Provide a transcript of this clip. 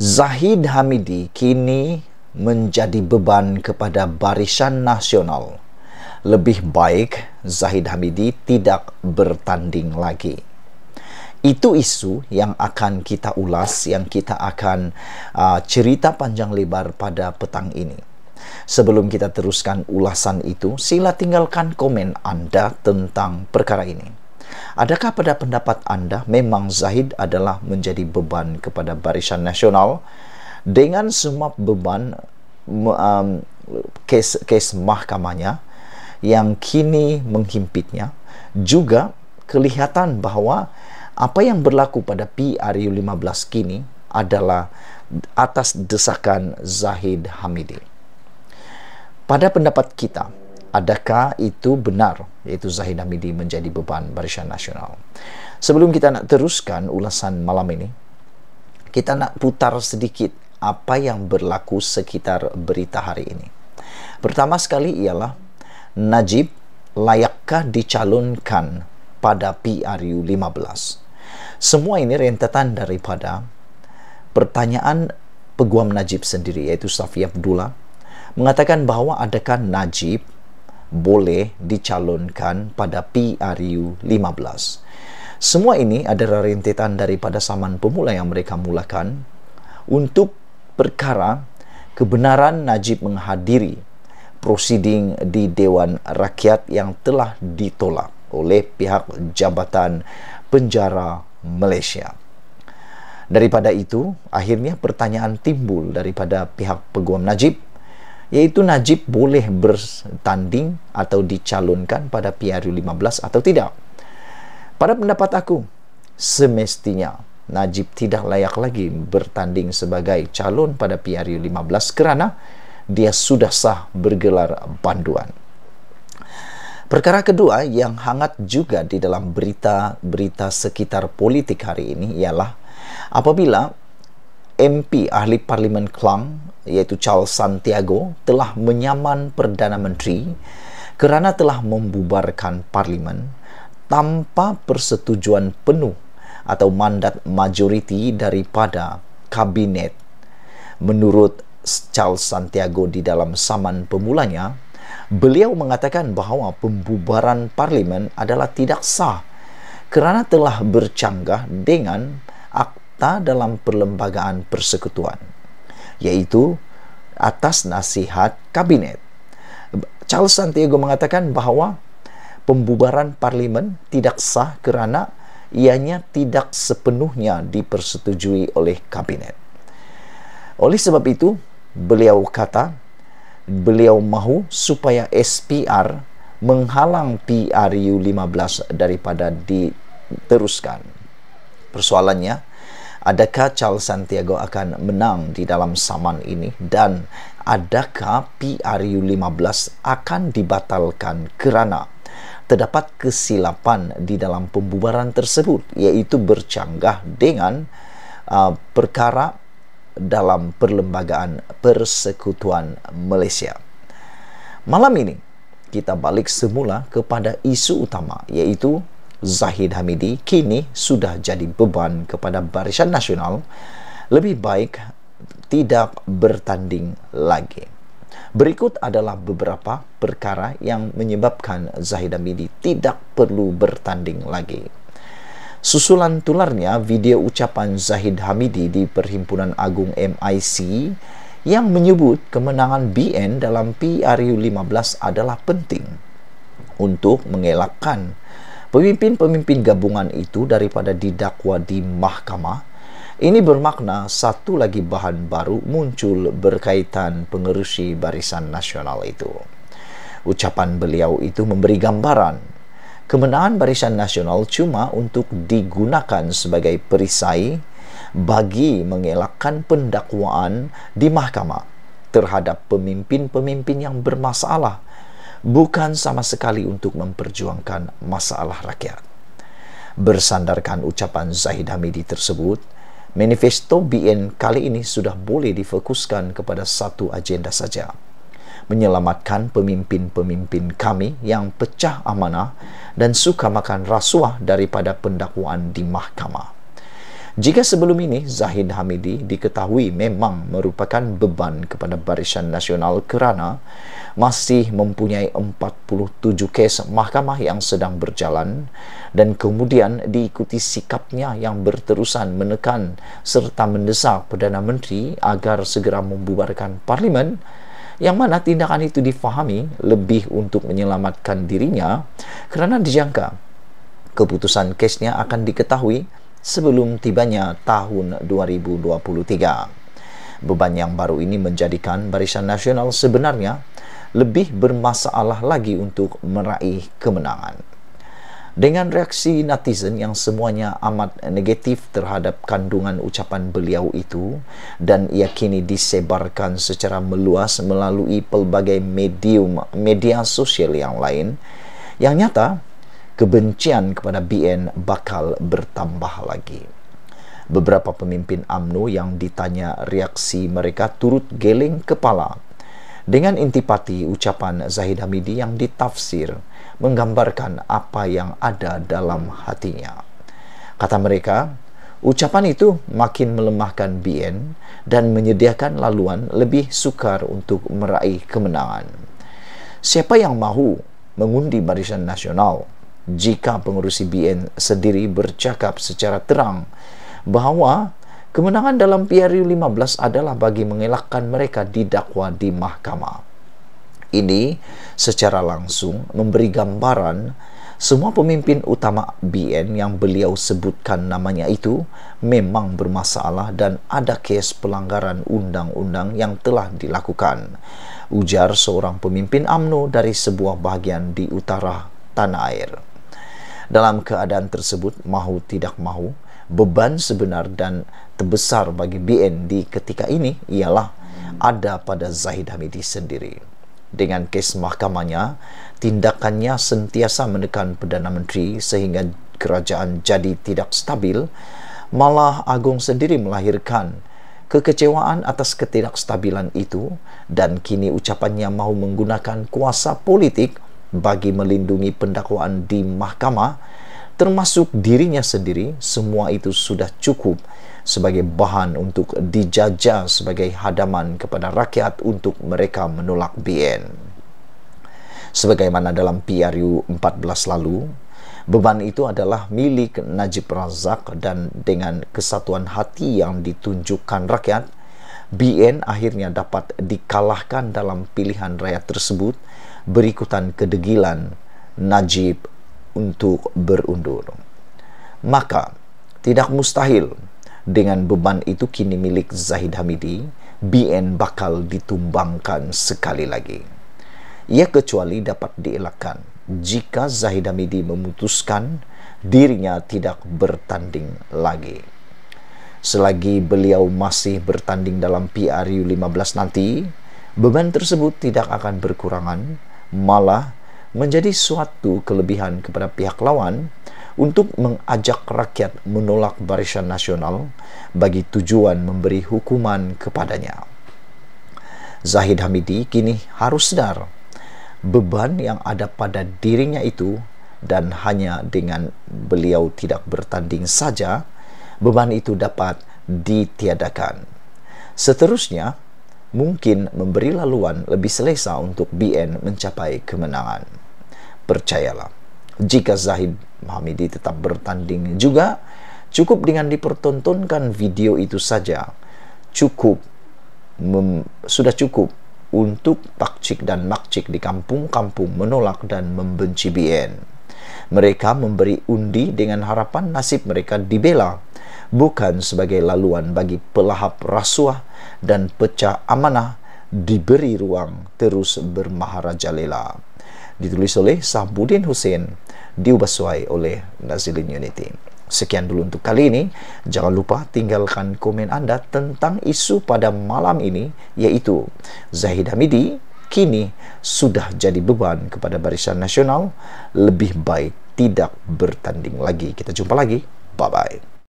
Zahid Hamidi kini menjadi beban kepada barisan nasional. Lebih baik Zahid Hamidi tidak bertanding lagi. Itu isu yang akan kita ulas, yang kita akan uh, cerita panjang lebar pada petang ini. Sebelum kita teruskan ulasan itu, sila tinggalkan komen Anda tentang perkara ini. Adakah pada pendapat anda memang Zahid adalah menjadi beban kepada barisan nasional dengan semua beban um, kes kes mahkamahnya yang kini menghimpitnya juga kelihatan bahawa apa yang berlaku pada PRU15 kini adalah atas desakan Zahid Hamidi. Pada pendapat kita, adakah itu benar iaitu Zahid Hamidi menjadi beban Barisan Nasional. Sebelum kita nak teruskan ulasan malam ini, kita nak putar sedikit apa yang berlaku sekitar berita hari ini. Pertama sekali ialah Najib layakkah dicalonkan pada PRU 15. Semua ini rentetan daripada pertanyaan peguam Najib sendiri iaitu Safi Abdullah mengatakan bahawa adakah Najib boleh dicalonkan pada PRU 15. Semua ini adalah rentetan daripada saman pemula yang mereka mulakan untuk perkara kebenaran Najib menghadiri prosiding di Dewan Rakyat yang telah ditolak oleh pihak Jabatan Penjara Malaysia. Daripada itu, akhirnya pertanyaan timbul daripada pihak peguam Najib Yaitu Najib boleh bertanding atau dicalonkan pada PRU15 atau tidak. Pada pendapat aku, semestinya Najib tidak layak lagi bertanding sebagai calon pada PRU15 kerana dia sudah sah bergelar panduan. Perkara kedua yang hangat juga di dalam berita-berita sekitar politik hari ini ialah apabila MP Ahli Parlimen Kelang, iaitu Charles Santiago telah menyaman Perdana Menteri kerana telah membubarkan parlimen tanpa persetujuan penuh atau mandat majoriti daripada kabinet. Menurut Charles Santiago di dalam saman pemulanya, beliau mengatakan bahawa pembubaran parlimen adalah tidak sah kerana telah bercanggah dengan serta dalam perlembagaan persekutuan, yaitu atas nasihat kabinet. Charles Santiago mengatakan bahawa pembubaran parlimen tidak sah kerana ianya tidak sepenuhnya dipersetujui oleh kabinet. Oleh sebab itu, beliau kata beliau mahu supaya SPR menghalang PRU 15 daripada diteruskan. Persoalannya, adakah Charles Santiago akan menang di dalam saman ini dan adakah PRU15 akan dibatalkan kerana terdapat kesilapan di dalam pembubaran tersebut iaitu bercanggah dengan uh, perkara dalam perlembagaan persekutuan Malaysia. Malam ini kita balik semula kepada isu utama iaitu Zahid Hamidi kini sudah jadi beban kepada Barisan Nasional lebih baik tidak bertanding lagi. Berikut adalah beberapa perkara yang menyebabkan Zahid Hamidi tidak perlu bertanding lagi. Susulan tularnya video ucapan Zahid Hamidi di Perhimpunan Agung MIC yang menyebut kemenangan BN dalam PRU 15 adalah penting untuk mengelakkan pemimpin-pemimpin gabungan itu daripada didakwa di mahkamah ini bermakna satu lagi bahan baru muncul berkaitan pengerusi barisan nasional itu ucapan beliau itu memberi gambaran kemenangan barisan nasional cuma untuk digunakan sebagai perisai bagi mengelakkan pendakwaan di mahkamah terhadap pemimpin-pemimpin yang bermasalah bukan sama sekali untuk memperjuangkan masalah rakyat. Bersandarkan ucapan Zahid Hamidi tersebut, manifesto BN kali ini sudah boleh difokuskan kepada satu agenda saja, menyelamatkan pemimpin-pemimpin kami yang pecah amanah dan suka makan rasuah daripada pendakwaan di mahkamah. Jika sebelum ini Zahid Hamidi diketahui memang merupakan beban kepada Barisan Nasional kerana masih mempunyai 47 kes mahkamah yang sedang berjalan dan kemudian diikuti sikapnya yang berterusan menekan serta mendesak Perdana Menteri agar segera membubarkan parlimen yang mana tindakan itu difahami lebih untuk menyelamatkan dirinya kerana dijangka keputusan kesnya akan diketahui sebelum tibanya tahun 2023. Beban yang baru ini menjadikan Barisan Nasional sebenarnya lebih bermasalah lagi untuk meraih kemenangan. Dengan reaksi netizen yang semuanya amat negatif terhadap kandungan ucapan beliau itu dan ia kini disebarkan secara meluas melalui pelbagai medium media sosial yang lain, yang nyata kebencian kepada BN bakal bertambah lagi. Beberapa pemimpin AMNO yang ditanya reaksi mereka turut geleng kepala. Dengan intipati ucapan Zahid Hamidi yang ditafsir menggambarkan apa yang ada dalam hatinya. Kata mereka, ucapan itu makin melemahkan BN dan menyediakan laluan lebih sukar untuk meraih kemenangan. Siapa yang mahu mengundi barisan nasional? jika pengurusi BN sendiri bercakap secara terang bahawa kemenangan dalam PRU 15 adalah bagi mengelakkan mereka didakwa di mahkamah. Ini secara langsung memberi gambaran semua pemimpin utama BN yang beliau sebutkan namanya itu memang bermasalah dan ada kes pelanggaran undang-undang yang telah dilakukan. Ujar seorang pemimpin AMNO dari sebuah bahagian di utara tanah air dalam keadaan tersebut mahu tidak mahu beban sebenar dan terbesar bagi BN di ketika ini ialah ada pada Zahid Hamidi sendiri dengan kes mahkamahnya tindakannya sentiasa menekan Perdana Menteri sehingga kerajaan jadi tidak stabil malah Agong sendiri melahirkan kekecewaan atas ketidakstabilan itu dan kini ucapannya mahu menggunakan kuasa politik bagi melindungi pendakwaan di mahkamah termasuk dirinya sendiri semua itu sudah cukup sebagai bahan untuk dijajah sebagai hadaman kepada rakyat untuk mereka menolak BN sebagaimana dalam PRU 14 lalu beban itu adalah milik Najib Razak dan dengan kesatuan hati yang ditunjukkan rakyat BN akhirnya dapat dikalahkan dalam pilihan raya tersebut berikutan kedegilan Najib untuk berundur. Maka tidak mustahil dengan beban itu kini milik Zahid Hamidi, BN bakal ditumbangkan sekali lagi. Ia kecuali dapat dielakkan jika Zahid Hamidi memutuskan dirinya tidak bertanding lagi. Selagi beliau masih bertanding dalam PRU 15 nanti, beban tersebut tidak akan berkurangan, malah menjadi suatu kelebihan kepada pihak lawan untuk mengajak rakyat menolak barisan nasional bagi tujuan memberi hukuman kepadanya. Zahid Hamidi kini harus sadar beban yang ada pada dirinya itu dan hanya dengan beliau tidak bertanding saja beban itu dapat ditiadakan. Seterusnya, mungkin memberi laluan lebih selesa untuk BN mencapai kemenangan. Percayalah, jika Zahid Hamidi tetap bertanding juga, cukup dengan dipertontonkan video itu saja, cukup mem, sudah cukup untuk pakcik dan makcik di kampung-kampung menolak dan membenci BN. Mereka memberi undi dengan harapan nasib mereka dibela, bukan sebagai laluan bagi pelahap rasuah dan pecah amanah diberi ruang terus bermaharajalela. Ditulis oleh Sahbudin Hussein, diubahsuai oleh Nazilin Unity. Sekian dulu untuk kali ini. Jangan lupa tinggalkan komen anda tentang isu pada malam ini, yaitu Zahid Hamidi, kini sudah jadi beban kepada barisan nasional lebih baik tidak bertanding lagi kita jumpa lagi bye bye